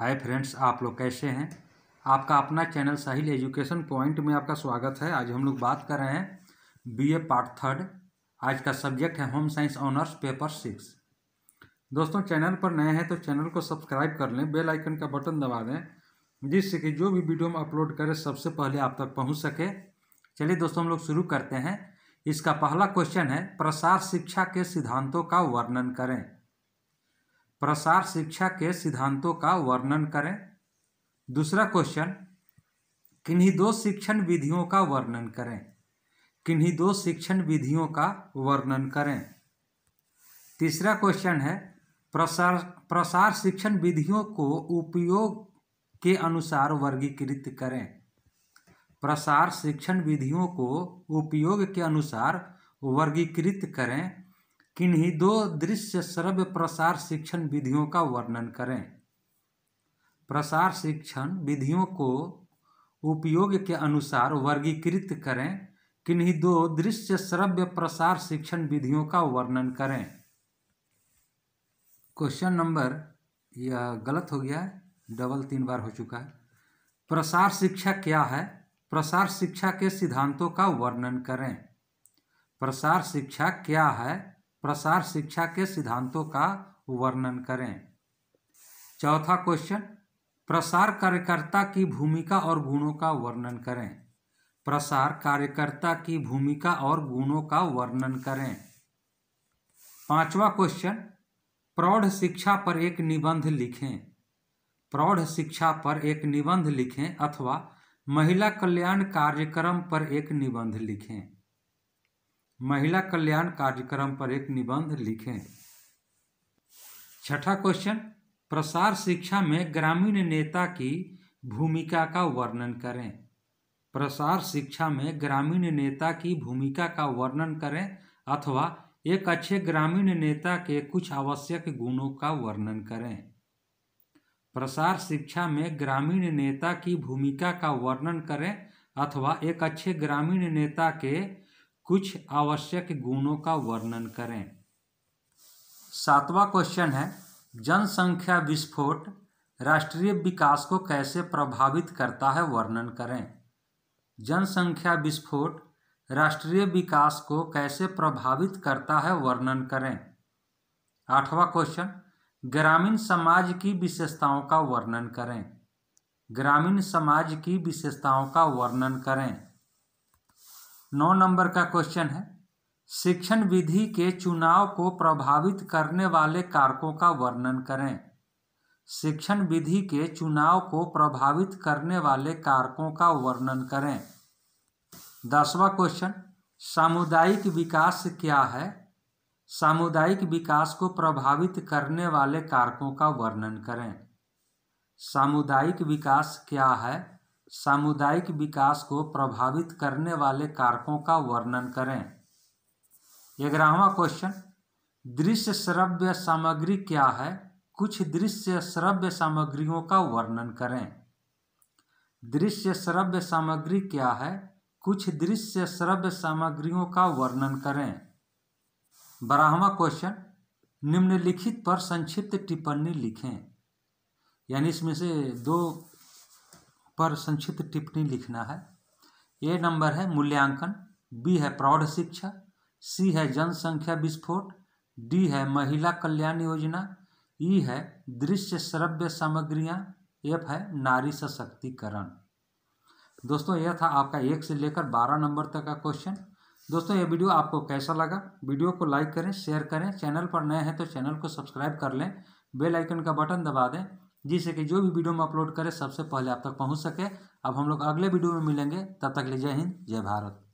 hi friends आप लोग कैसे हैं आपका अपना चैनल साहिल एजुकेशन पॉइंट में आपका स्वागत है आज हम लोग बात कर रहे हैं बीए पार्ट थर्ड आज का सब्जेक्ट है home science honours paper six दोस्तों चैनल पर नए हैं तो चैनल को सब्सक्राइब कर लें बेल आइकन का बटन दबा दें जिससे कि जो भी वीडियो हम अपलोड करें सबसे पहले आप तक पहुँच सके चलिए दोस्तों हम लोग शुरू करते हैं इसका पहला क्वेश्चन है प्रसार शिक्षा के सिद्धांतों का वर्णन करें प्रसार शिक्षा के सिद्धांतों का वर्णन करें दूसरा क्वेश्चन किन्हीं दो शिक्षण विधियों का वर्णन करें किन्हीं दो शिक्षण विधियों का वर्णन करें तीसरा क्वेश्चन है प्रसार प्रसार शिक्षण विधियों को उपयोग के अनुसार वर्गीकृत करें प्रसार शिक्षण विधियों को उपयोग के अनुसार वर्गीकृत करें किन्हीं दो दृश्य श्रव्य प्रसार शिक्षण विधियों का वर्णन करें प्रसार शिक्षण विधियों को उपयोग के अनुसार वर्गीकृत करें किन्हीं दो दृश्य श्रव्य प्रसार शिक्षण विधियों का वर्णन करें क्वेश्चन नंबर यह गलत हो गया है डबल तीन बार हो चुका है प्रसार शिक्षा क्या है प्रसार शिक्षा के सिद्धांतों का वर्णन करें प्रसार शिक्षा क्या है प्रसार शिक्षा के सिद्धांतों का वर्णन करें चौथा क्वेश्चन प्रसार कार्यकर्ता की भूमिका और गुणों का वर्णन करें प्रसार कार्यकर्ता की भूमिका और गुणों का वर्णन करें पांचवा क्वेश्चन प्रौढ़ शिक्षा पर एक निबंध लिखें प्रौढ़ शिक्षा पर एक निबंध लिखें अथवा महिला कल्याण कार्यक्रम पर एक निबंध लिखें महिला कल्याण कार्यक्रम पर एक निबंध लिखें छठा क्वेश्चन प्रसार शिक्षा में ग्रामीण नेता की भूमिका का वर्णन करें प्रसार शिक्षा में ग्रामीण नेता की भूमिका का वर्णन करें अथवा एक अच्छे ग्रामीण नेता के कुछ आवश्यक गुणों का वर्णन करें प्रसार शिक्षा में ग्रामीण नेता की भूमिका का वर्णन करें अथवा एक अच्छे ग्रामीण नेता के कुछ आवश्यक गुणों का वर्णन करें सातवां क्वेश्चन है जनसंख्या विस्फोट राष्ट्रीय विकास को कैसे प्रभावित करता है वर्णन करें जनसंख्या विस्फोट राष्ट्रीय विकास को कैसे प्रभावित करता है वर्णन करें आठवां क्वेश्चन ग्रामीण समाज की विशेषताओं का वर्णन करें ग्रामीण समाज की विशेषताओं का वर्णन करें नौ नंबर का क्वेश्चन है शिक्षण विधि के चुनाव को प्रभावित करने वाले कारकों का वर्णन करें शिक्षण विधि के चुनाव को प्रभावित करने वाले कारकों का वर्णन करें दसवा क्वेश्चन सामुदायिक विकास क्या है सामुदायिक विकास को प्रभावित करने वाले कारकों का वर्णन करें सामुदायिक विकास क्या है सामुदायिक विकास को प्रभावित करने वाले कारकों का वर्णन करें ग्यारहवा क्वेश्चन दृश्य श्रव्य सामग्री क्या है कुछ दृश्य श्रव्य सामग्रियों का वर्णन करें दृश्य श्रव्य सामग्री क्या है कुछ दृश्य श्रव्य सामग्रियों का वर्णन करें बारहवा क्वेश्चन निम्नलिखित पर संक्षिप्त टिप्पणी लिखें यानी इसमें से दो पर संक्षिप्त टिप्पणी लिखना है ए नंबर है मूल्यांकन बी है प्रौढ़ शिक्षा सी है जनसंख्या विस्फोट डी है महिला कल्याण योजना ई है दृश्य श्रव्य सामग्रियाँ एफ है नारी सशक्तिकरण दोस्तों यह था आपका एक से लेकर बारह नंबर तक का क्वेश्चन दोस्तों यह वीडियो आपको कैसा लगा वीडियो को लाइक करें शेयर करें चैनल पर नए हैं तो चैनल को सब्सक्राइब कर लें बेल आइकन का बटन दबा दें जिससे कि जो भी वीडियो में अपलोड करें सबसे पहले आप तक पहुँच सके अब हम लोग अगले वीडियो में मिलेंगे तब तक ले जय हिंद जय भारत